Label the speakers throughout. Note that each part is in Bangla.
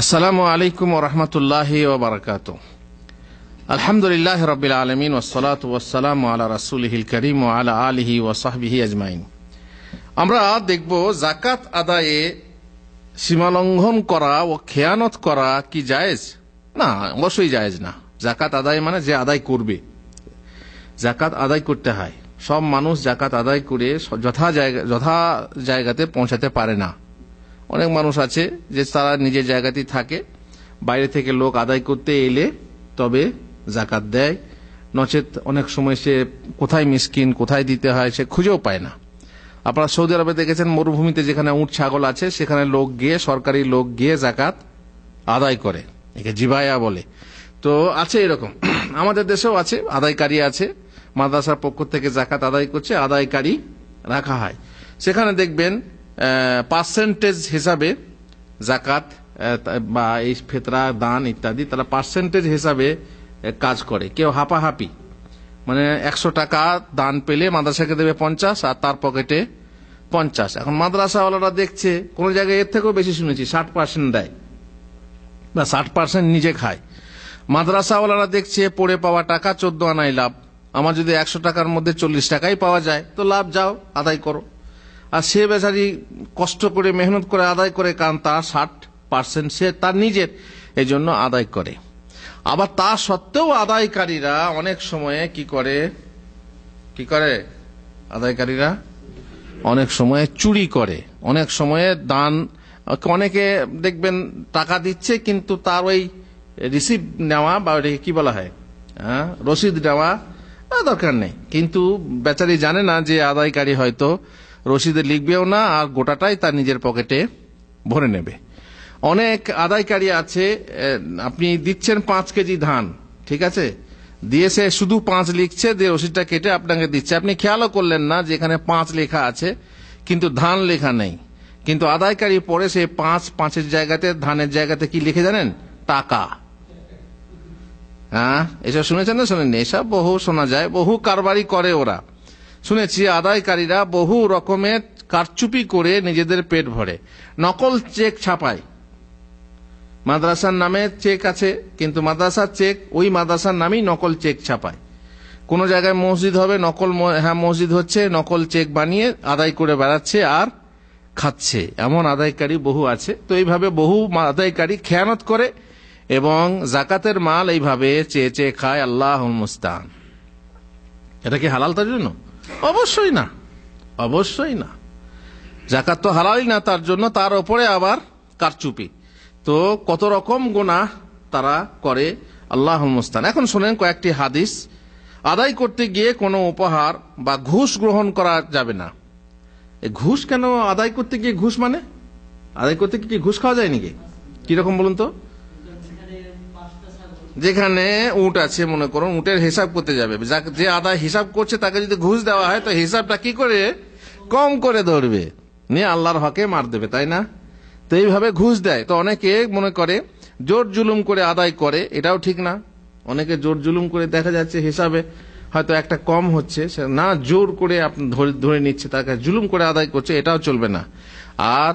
Speaker 1: আসসালামু আলাইকুম রহমতুল্লাহ ওবরাকাত আলহামদুলিল্লাহ রবিল আলমিন ওসলাত ওসালাম আলা রাসুলহিল করিম ও আলা আলহি ও সাহবিহি আজমাইন আমরা দেখব জাকাত আদায়ে সীমালঙ্ঘন করা ও খেয়ানত করা কি জায়েজ না অবশ্যই জায়েজ না জাকাত আদায় মানে যে আদায় করবে জাকাত আদায় করতে হয় সব মানুষ জাকাত আদায় করে যথা জায়গা যথা জায়গাতে পৌঁছাতে পারে না অনেক মানুষ আছে যে তারা নিজের জায়গাতেই থাকে বাইরে থেকে লোক আদায় করতে এলে তবে জাকাত দেয় নচেত অনেক সময় সে কোথায় মিসকিন কোথায় দিতে হয় সে খুঁজেও পায় না আপনারা সৌদি আরবে দেখেছেন মরুভূমিতে যেখানে উঁট ছাগল আছে সেখানে লোক গিয়ে সরকারি লোক গিয়ে জাকাত আদায় করে একে জিবায়া বলে তো আছে এরকম আমাদের দেশেও আছে আদায়কারী আছে মাদ্রাসার পক্ষ থেকে জাকাত আদায় করছে আদায়কারী রাখা হয় সেখানে দেখবেন পার্সেন্টেজ হিসাবে জাকাত বা এই ফেতরা দান ইত্যাদি তারা পার্সেন্টেজ হিসাবে কাজ করে কেউ হাপাহাপি মানে একশো টাকা দান পেলে মাদ্রাসাকে দেবে পঞ্চাশ আর তার পকেটে পঞ্চাশ এখন মাদ্রাসাওয়ালারা দেখছে কোন জায়গায় এর থেকেও বেশি শুনেছি ষাট পার্সেন্ট দেয় বা ষাট পার্সেন্ট নিজে খায় মাদ্রাসাওয়ালারা দেখছে পড়ে পাওয়া টাকা চোদ্দ আনায় লাভ আমার যদি একশো টাকার মধ্যে চল্লিশ টাকাই পাওয়া যায় তো লাভ যাও আদায় করো আর সে বেচারি কষ্ট করে মেহনত করে আদায় করে কারণ তার ষাট পার্সেন্ট সে তার নিজের এজন্য আদায় করে আবার তা সত্ত্বেও আদায়কারীরা অনেক সময়ে কি করে কি করে আদায়কারীরা অনেক সময়ে চুরি করে অনেক সময়ে দান অনেকে দেখবেন টাকা দিচ্ছে কিন্তু তার ওই রিসিভ নেওয়া বা ওইটাকে কি বলা হয় হ্যাঁ, রসিদ নেওয়া দরকার নেই কিন্তু বেচারি জানে না যে আদায়কারী হয়তো রসিদে লিখবেও না আর গোটাটাই তার নিজের পকেটে ভরে নেবে অনেক আদায়কারী আছে আপনি দিচ্ছেন পাঁচ কেজি ধান ঠিক আছে দিয়ে সে শুধু পাঁচ লিখছে দিয়ে রসিদটা কেটে আপনাকে দিচ্ছে আপনি খেয়ালও করলেন না যে এখানে পাঁচ লেখা আছে কিন্তু ধান লেখা নেই কিন্তু আদায়কারী পরে সে পাঁচ পাঁচের জায়গাতে ধানের জায়গাতে কি লিখে জানেন টাকা হ্যাঁ এসব শুনেছেন না শোনেননি এসব বহু শোনা যায় বহু কারবারি করে ওরা শুনেছি আদায়কারীরা বহু রকমের কারচুপি করে নিজেদের পেট ভরে নকল চেক ছাপায় মাদ্রাসার নামে চেক আছে কিন্তু মাদ্রাসার চেক ওই মাদ্রাসার নামেই নকল চেক ছাপায় কোন জায়গায় মসজিদ হবে নকল হ্যাঁ মসজিদ হচ্ছে নকল চেক বানিয়ে আদায় করে বেড়াচ্ছে আর খাচ্ছে এমন আদায়কারী বহু আছে তো এইভাবে বহু আদায়কারী খেয়ানত করে এবং জাকাতের মাল এইভাবে চেয়ে চেয়ে খায় আল্লাহ মুস্তান এটা কি হালাল তার জন্য অবশ্যই না অবশ্যই না জাকাত তো হালালই না তার জন্য তার ওপরে আবার কারচুপি তো কত রকম গোনা তারা করে আল্লাহ মুস্তান এখন শোনেন কয়েকটি হাদিস আদায় করতে গিয়ে কোনো উপহার বা ঘুষ গ্রহণ করা যাবে না ঘুষ কেন আদায় করতে গিয়ে ঘুষ মানে আদায় করতে কি ঘুষ খাওয়া যায় নাকি কিরকম বলুন তো যেখানে উট আছে মনে করুন উটের হিসাব করতে যাবে যে আদায় হিসাব করছে তাকে যদি ঘুষ দেওয়া হয় তো হিসাবটা কি করে কম করে ধরবে নিয়ে আল্লাহর হকে মার দেবে তাই না তো এইভাবে ঘুষ দেয় তো অনেকে মনে করে জোর জুলুম করে আদায় করে এটাও ঠিক না অনেকে জোর জুলুম করে দেখা যাচ্ছে হিসাবে হয়তো একটা কম হচ্ছে না জোর করে আপনি ধরে নিচ্ছে তাকে জুলুম করে আদায় করছে এটাও চলবে না আর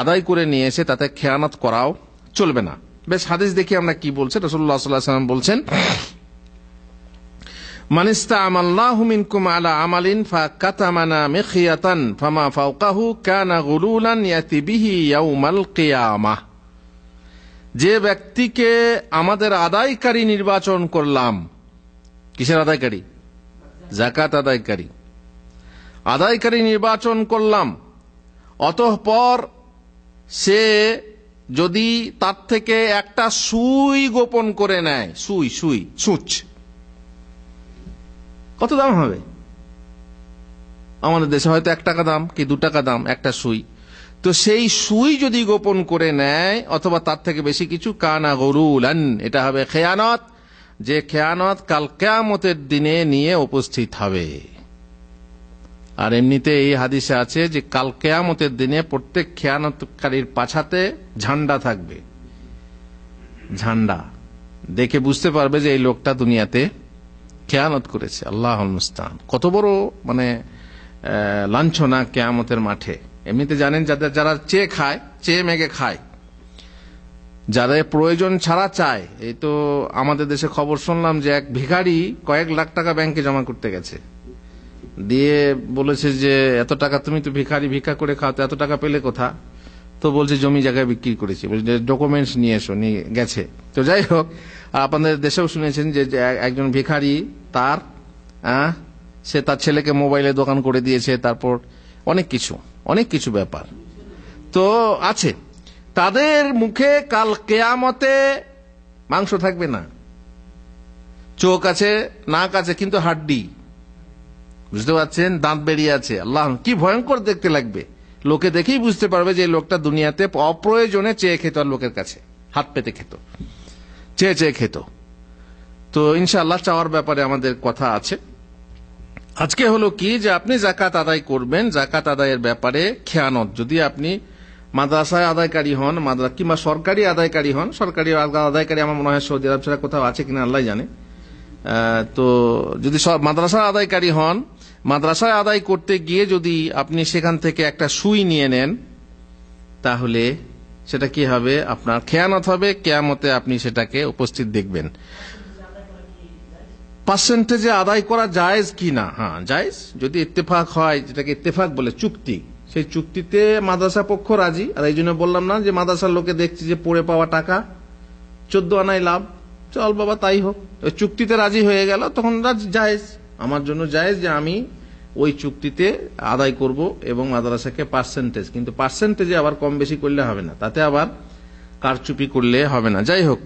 Speaker 1: আদায় করে নিয়ে এসে তাতে খেয়ানত করাও চলবে না বেশ হাদিস দেখি আমরা কি বলছে রসুল্লাহ সাল্লাম বলছেন মানিস্তা আমালিন ফামা ফাওকাহু কানা যে ব্যক্তিকে আমাদের আদায়কারী নির্বাচন করলাম কিসের আদায়কারী জাকাত আদায়কারী আদায়কারী নির্বাচন করলাম অতঃপর সে যদি তার থেকে একটা সুই গোপন করে নেয় সুই সুই সুচ কত দাম হবে আমাদের দেশে হয়তো এক টাকা দাম কি দু টাকা দাম একটা সুই তো সেই সুই যদি গোপন করে নেয় অথবা তার থেকে বেশি কিছু কানা গরুলান এটা হবে খেয়ানত যে খেয়ানত কাল কেয়ামতের দিনে নিয়ে উপস্থিত হবে আর এমনিতে এই হাদিসে আছে যে কাল কেয়ামতের দিনে প্রত্যেক খেয়ানতকারীর পাছাতে ঝান্ডা থাকবে ঝান্ডা দেখে বুঝতে পারবে যে এই লোকটা দুনিয়াতে খেয়ানত করেছে আল্লাহ মুস্তান কত বড় মানে লাঞ্ছনা কেয়ামতের মাঠে এমনিতে জানেন যাদের যারা চেয়ে খায় চেয়ে মেগে খায় যাদের প্রয়োজন ছাড়া চায় এই তো আমাদের দেশে খবর শুনলাম যে এক ভিখারি কয়েক লাখ টাকা ব্যাংকে জমা করতে গেছে দিয়ে বলেছে যে এত টাকা তুমি তো ভিখারি ভিক্ষা করে খাও তো এত টাকা পেলে কোথা তো বলছে জমি জায়গায় বিক্রি করেছি ডকুমেন্টস নিয়ে এসো নিয়ে গেছে তো যাই হোক আপনাদের দেশেও শুনেছেন যে একজন ভিখারি তার সে তার ছেলেকে মোবাইলে দোকান করে দিয়েছে তারপর অনেক কিছু অনেক কিছু ব্যাপার তো আছে তাদের মুখে কাল কেয়ামতে মাংস থাকবে না চোখ আছে নাক আছে কিন্তু হাড্ডি বুঝতে পারছেন দাঁত বেরিয়ে আছে আল্লাহ কি ভয়ঙ্কর দেখতে লাগবে লোকে দেখেই বুঝতে পারবে যে লোকটা দুনিয়াতে অপ্রয়োজনে চেয়ে খেত আর লোকের কাছে হাত পেতে খেত চেয়ে চেয়ে খেত তো ইনশাল্লাহ চাওয়ার ব্যাপারে আমাদের কথা আছে আজকে হলো কি যে আপনি জাকাত আদায় করবেন জাকাত আদায়ের ব্যাপারে খেয়ানত যদি আপনি মাদ্রাসায় আদায়কারী হন মাদ্রাস কিংবা সরকারি আদায়কারী হন সরকারি আদায়কারী আমার মনে হয় সৌদি আরব ছাড়া কোথাও আছে কিনা আল্লাহ জানে তো যদি মাদ্রাসা আদায়কারী হন মাদ্রাসায় আদায় করতে গিয়ে যদি আপনি সেখান থেকে একটা সুই নিয়ে নেন তাহলে সেটা কি হবে আপনার খেয়ানত হবে কেয়ামতে আপনি সেটাকে উপস্থিত দেখবেন পার্সেন্টেজে আদায় করা জায়েজ কি না হ্যাঁ জায়েজ যদি ইত্তেফাক হয় যেটাকে ইত্তেফাক বলে চুক্তি সেই চুক্তিতে মাদ্রাসা পক্ষ রাজি আর এই জন্য বললাম না যে মাদ্রাসার লোকে দেখছি যে পড়ে পাওয়া টাকা চোদ্দ আনায় লাভ চল বাবা তাই হোক চুক্তিতে রাজি হয়ে গেল তখন জায়েজ আমার জন্য জায়েজ যে আমি ওই চুক্তিতে আদায় করব এবং মাদ্রাসাকে পার্সেন্টেজ কিন্তু পার্সেন্টেজে আবার কম বেশি করলে হবে না তাতে আবার কারচুপি করলে হবে না যাই হোক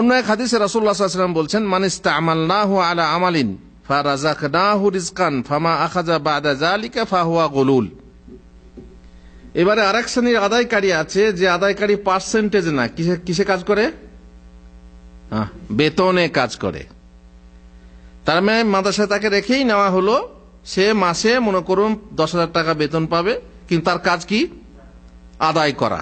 Speaker 1: অন্য এক হাদিসে রাসুল্লাহাম বলছেন মানিস্তা আমাল না হু আলা আমালিন ফা রাজাক না হু রিজকান ফামা আখাজা বাদা জালিকা ফাহুয়া গলুল এবারে আরেক শ্রেণীর আদায়কারী আছে যে আদায়কারী পার্সেন্টেজ না কিসে কিসে কাজ করে বেতনে কাজ করে তার মানে মাদ্রাসায় তাকে রেখেই নেওয়া হলো সে মাসে মনে করুন দশ হাজার টাকা বেতন পাবে কিন্তু তার কাজ কি আদায় করা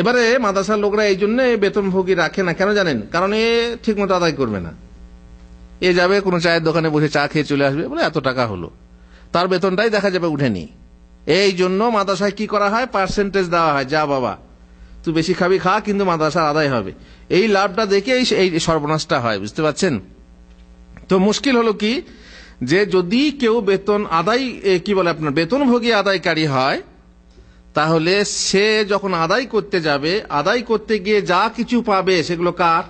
Speaker 1: এবারে মাদ্রাসার লোকরা এই জন্য বেতনভোগী রাখে না কেন জানেন কারণ এ ঠিকমতো আদায় করবে না এ যাবে কোনো চায়ের দোকানে বসে চা খেয়ে চলে আসবে বলে এত টাকা হলো তার বেতনটাই দেখা যাবে উঠেনি এই জন্য মাদ্রাসায় কি করা হয় পার্সেন্টেজ দেওয়া হয় যা বাবা তুই বেশি খাবি খা কিন্তু মাদ্রাসার আদায় হবে এই লাভটা দেখে এই সর্বনাশটা হয় বুঝতে পারছেন তো মুশকিল হলো কি যে যদি কেউ বেতন আদায় কি বলে আপনার বেতনভোগী আদায়কারী হয় তাহলে সে যখন আদায় করতে যাবে আদায় করতে গিয়ে যা কিছু পাবে সেগুলো কার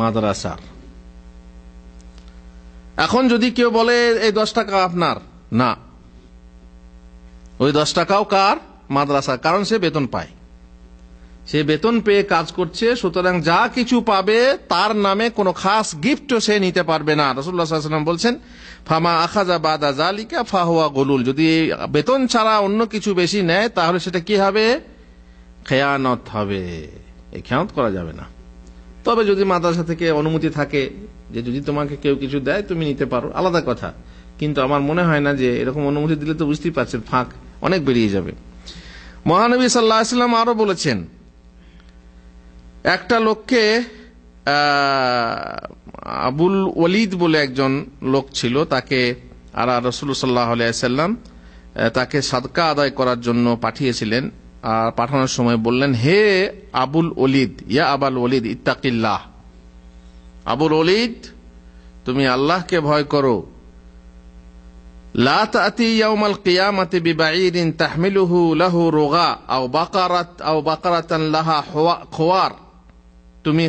Speaker 1: মাদ্রাসার এখন যদি কেউ বলে এই দশ টাকা আপনার না ওই দশ টাকাও কার মাদ্রাসা কারণ সে বেতন পায় সে বেতন পেয়ে কাজ করছে সুতরাং যা কিছু পাবে তার নামে কোনো খাস গিফটও সে নিতে পারবে না রসুল্লাহাম বলছেন ফামা আখাজা বাদা জালিকা ফাহুয়া গলুল যদি বেতন ছাড়া অন্য কিছু বেশি নেয় তাহলে সেটা কি হবে খেয়ানত হবে খেয়ানত করা যাবে না তবে যদি মাদ্রাসা থেকে অনুমতি থাকে যে যদি তোমাকে কেউ কিছু দেয় তুমি নিতে পারো আলাদা কথা কিন্তু আমার মনে হয় না যে এরকম অনুমতি দিলে তো বুঝতেই পারছেন ফাঁক অনেক বেরিয়ে যাবে মহানবী সাল্লাহ আরো বলেছেন একটা লোককে আবুল ওলিদ বলে একজন লোক ছিল তাকে আর রসুল সাল্লাহ আলাইসাল্লাম তাকে সাদকা আদায় করার জন্য পাঠিয়েছিলেন আর পাঠানোর সময় বললেন হে আবুল ওলিদ ইয়া আবাল ওলিদ ইত্তাকিল্লাহ আবুল ওলিদ তুমি আল্লাহকে ভয় করো লা তাহমিলুহু লাহু রোগা আও বাকারাত আও বাকারাতান লাহা তুমি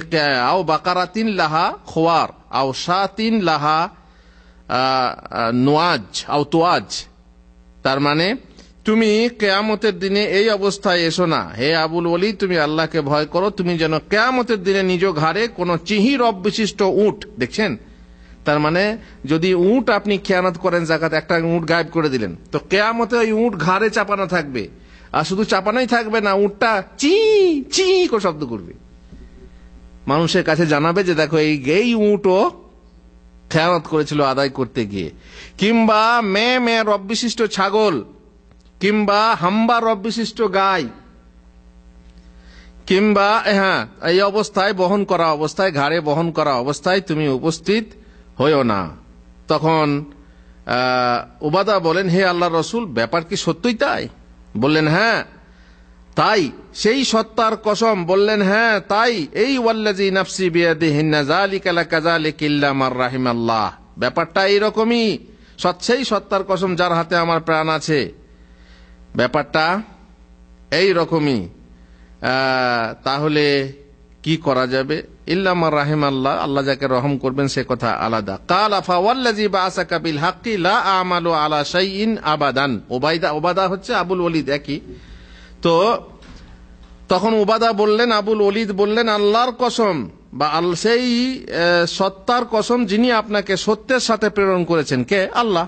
Speaker 1: আও বাকারাতিন লাহা খোয়ার আও তিন লাহা নোয়াজ আও তোয়াজ তার মানে তুমি কেয়ামতের দিনে এই অবস্থায় এসো না হে আবুল বলি তুমি আল্লাহকে ভয় করো তুমি যেন কেয়ামতের দিনে নিজ ঘাড়ে কোনো চিহি রব বিশিষ্ট উট দেখছেন তার মানে যদি উট আপনি খেয়ানত করেন জাকাত একটা উট গায়েব করে দিলেন তো কেয়ামতে ওই উট ঘাড়ে চাপানো থাকবে আর শুধু চাপানোই থাকবে না উটটা চি চি করে শব্দ করবে মানুষের কাছে জানাবে যে দেখো এই গেই উঁটও খেয়ানত করেছিল আদায় করতে গিয়ে কিংবা মেয়ে মেয়ে রব বিশিষ্ট ছাগল কিংবা হাম্বা রব বিশিষ্ট গাই কিংবা হ্যাঁ এই অবস্থায় বহন করা অবস্থায় ঘাড়ে বহন করা অবস্থায় তুমি উপস্থিত হইও না তখন ওবাদা বলেন হে আল্লাহ রসুল ব্যাপার কি সত্যই তাই বললেন হ্যাঁ তাই সেই সত্তার কসম বললেন হ্যাঁ তাই এই ওয়াল্লাজি নাফসি রাহিম রাহিমাল্লাহ ব্যাপারটা এইরকমই সেই সত্তার কসম যার হাতে আমার প্রাণ আছে ব্যাপারটা এই রকমই তাহলে কি করা যাবে ইল্লামার রাহিম আল্লাহ আল্লাহ যাকে রহম করবেন সে কথা আলাদা কাল আফা ওয়াল্লাজি বা আসা কাবিল হাক্কি লা আমালু আলা শাইইন আবাদান ওবাইদা ওবাদা হচ্ছে আবুল ওলিদ একই তো তখন ওবাদা বললেন আবুল অলিদ বললেন আল্লাহর কসম বা সেই সত্তার কসম যিনি আপনাকে সত্যের সাথে প্রেরণ করেছেন কে আল্লাহ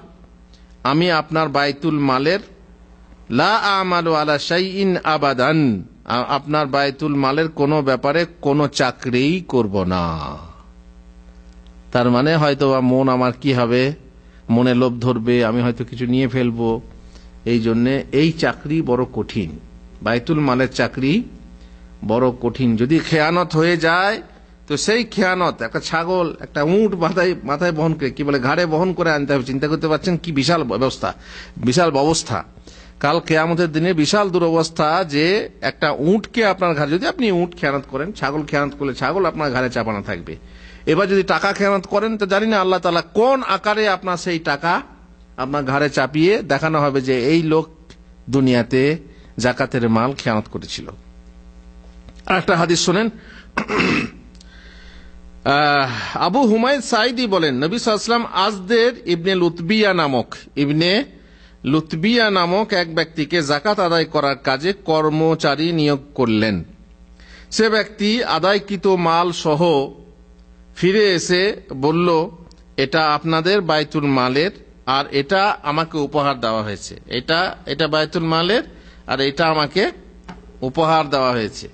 Speaker 1: আমি আপনার বাইতুল মালের লা আমালু আলা ইন আবাদান আপনার বায়তুল মালের কোনো ব্যাপারে কোনো চাকরিই করব না তার মানে হয়তো বা মন আমার কি হবে মনে লোভ ধরবে আমি হয়তো কিছু নিয়ে ফেলবো এই জন্যে এই চাকরি বড় কঠিন বাইতুল মালের চাকরি বড় কঠিন যদি খেয়ানত হয়ে যায় তো সেই খেয়ানত একটা ছাগল একটা উঁট মাথায় মাথায় বহন করে কি বলে ঘাড়ে বহন করে আনতে হবে চিন্তা করতে পারছেন কি বিশাল ব্যবস্থা বিশাল ব্যবস্থা কাল কেয়ামতের দিনে বিশাল দুরবস্থা যে একটা উঁটকে আপনার ঘাড়ে যদি আপনি উঁট খেয়ানত করেন ছাগল খেয়ানত করলে ছাগল আপনার ঘাড়ে চাপানো থাকবে এবার যদি টাকা খেয়ানত করেন তো জানি না আল্লাহ তালা কোন আকারে আপনার সেই টাকা আপনার ঘাড়ে চাপিয়ে দেখানো হবে যে এই লোক দুনিয়াতে জাকাতের মাল খেয়ানত করেছিল একটা হাদিস শোনেন আবু হুমায়ুন সাইদি বলেন নবী সালাম আজদের ইবনে লুতবিয়া নামক ইবনে লুতবিয়া নামক এক ব্যক্তিকে জাকাত আদায় করার কাজে কর্মচারী নিয়োগ করলেন সে ব্যক্তি আদায়কৃত মাল সহ ফিরে এসে বলল এটা আপনাদের বায়তুল মালের আর এটা আমাকে উপহার দেওয়া হয়েছে এটা এটা বায়তুল মালের আর এটা আমাকে উপহার দেওয়া হয়েছে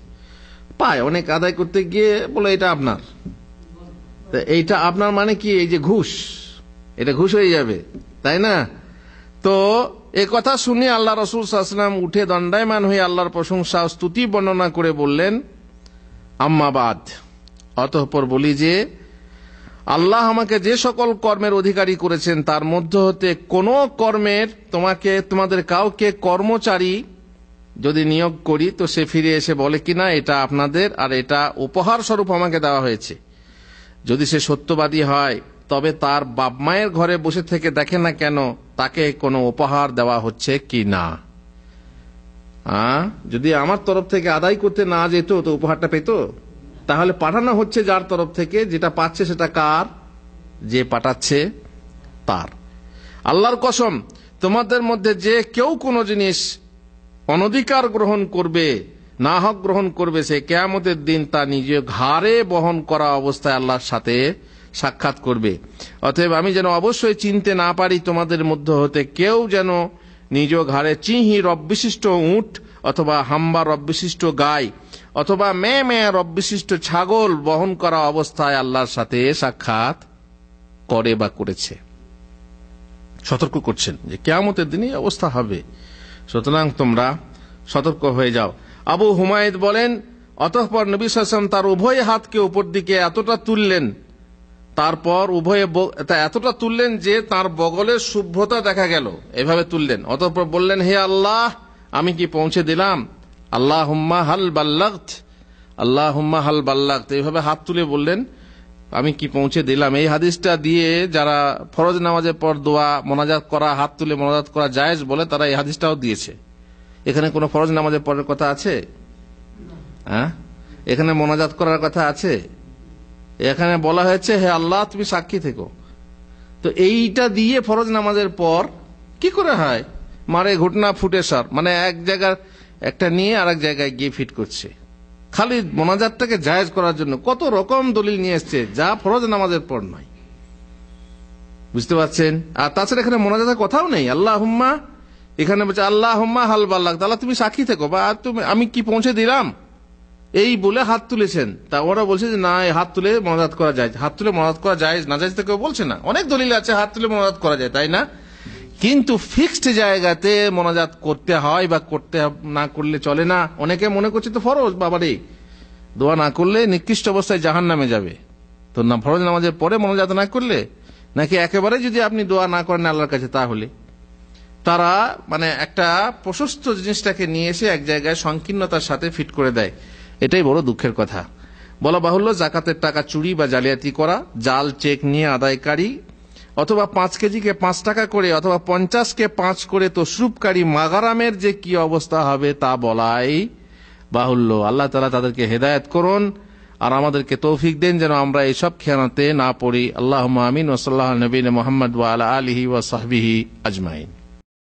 Speaker 1: পায় অনেক আদায় করতে গিয়ে বলে এটা আপনার এইটা আপনার মানে কি এই যে ঘুষ এটা ঘুষ হয়ে যাবে তাই না তো এ কথা শুনে আল্লাহ রসুল সাহসালাম উঠে দণ্ডায়মান হয়ে আল্লাহর প্রশংসা স্তুতি বর্ণনা করে বললেন আম্মাবাদ অতঃপর বলি যে আল্লাহ আমাকে যে সকল কর্মের অধিকারী করেছেন তার মধ্য হতে কোন কর্মের তোমাকে তোমাদের কাউকে কর্মচারী যদি নিয়োগ করি তো সে ফিরে এসে বলে কিনা এটা আপনাদের আর এটা উপহার স্বরূপ আমাকে দেওয়া হয়েছে যদি সে সত্যবাদী হয় তবে তার বাপ মায়ের ঘরে বসে থেকে দেখে না কেন তাকে কোনো উপহার দেওয়া হচ্ছে কি না যদি আমার তরফ থেকে আদায় করতে না যেত তো উপহারটা পেত তাহলে পাঠানো হচ্ছে যার তরফ থেকে যেটা পাচ্ছে সেটা কার যে পাঠাচ্ছে তার আল্লাহর কসম তোমাদের মধ্যে যে কেউ কোনো জিনিস অনধিকার গ্রহণ করবে না হক গ্রহণ করবে সে কেয়ামতের দিন তা নিজে ঘাড়ে বহন করা অবস্থায় আল্লাহর সাথে সাক্ষাৎ করবে অতএব আমি যেন অবশ্যই চিনতে না পারি তোমাদের মধ্য হতে কেউ যেন নিজ ঘাড়ে চিহি রব বিশিষ্ট উঁট অথবা হাম্বা বিশিষ্ট গাই অথবা মেয়ে মেয়ে বিশিষ্ট ছাগল বহন করা অবস্থায় আল্লাহর সাথে সাক্ষাৎ করে বা করেছে সতর্ক করছেন যে কেয়ামতের দিনই অবস্থা হবে সুতরাং তোমরা সতর্ক হয়ে যাও আবু হুমায়ুদ বলেন অতঃপর নবী সাসম তার উভয় হাতকে উপর দিকে এতটা তুললেন তারপর উভয়ে এতটা তুললেন যে তার বগলের শুভ্রতা দেখা গেল এভাবে তুললেন অতঃপর বললেন হে আল্লাহ আমি কি পৌঁছে দিলাম আল্লাহ হুম্মা হাল বাল্লাক আল্লাহ হাল বাল্লাক এইভাবে হাত তুলে বললেন আমি কি পৌঁছে দিলাম এই হাদিসটা দিয়ে যারা ফরজ নামাজের পর দোয়া মোনাজাত করা হাত তুলে মোনাজাত করা জায়েজ বলে তারা এই হাদিসটাও দিয়েছে এখানে কোনো ফরজ নামাজের পরের কথা আছে হ্যাঁ এখানে মোনাজাত করার কথা আছে এখানে বলা হয়েছে হে আল্লাহ তুমি সাক্ষী থেকো তো এইটা দিয়ে ফরজ নামাজের পর কি করে হয় মারে ঘটনা ফুটে সার মানে এক জায়গার একটা নিয়ে আর এক জায়গায় গিয়ে ফিট করছে খালি মোনাজাতটাকে জায়েজ করার জন্য কত রকম দলিল নিয়ে এসছে যা ফরজ নামাজের পর নয় বুঝতে পারছেন আর তাছাড়া এখানে মোনাজাতের কথাও নেই আল্লাহ হুম্মা এখানে বলছে আল্লাহ হুম্মা হাল বাল্লাহ তাহলে তুমি সাক্ষী থেকো বা তুমি আমি কি পৌঁছে দিলাম এই বলে হাত তুলেছেন তা ওরা বলছে যে না হাত তুলে মনাজাত করা যায় হাত তুলে মনাজাত করা যায় না যায় কেউ বলছে না অনেক দলিল আছে হাত তুলে মনাজাত করা যায় তাই না কিন্তু ফিক্সড জায়গাতে মোনাজাত করতে হয় বা করতে না করলে চলে না অনেকে মনে করছে তো ফরজ বাবারে দোয়া না করলে নিকৃষ্ট অবস্থায় জাহান নামে যাবে তো না ফরজ নামাজের পরে মনাজাত না করলে নাকি একেবারে যদি আপনি দোয়া না করেন আল্লাহর কাছে তাহলে তারা মানে একটা প্রশস্ত জিনিসটাকে নিয়ে এসে এক জায়গায় সংকীর্ণতার সাথে ফিট করে দেয় এটাই বড় দুঃখের কথা বলা বাহুল্য জাকাতের টাকা চুরি বা জালিয়াতি করা জাল চেক নিয়ে আদায়কারী অথবা পাঁচ কেজিকে পাঁচ টাকা করে অথবা পঞ্চাশকে পাঁচ করে তো তসরুপকারী মাগারামের যে কি অবস্থা হবে তা বলাই বাহুল্য আল্লাহ তালা তাদেরকে হেদায়ত করুন আর আমাদেরকে তৌফিক দেন যেন আমরা এইসব খেয়ানাতে না পড়ি আল্লাহ আমিন ওসাল্লাহ নবীন মোহাম্মদ ওয়ালা আলহি ওয়াসাহবিহি আজমাইন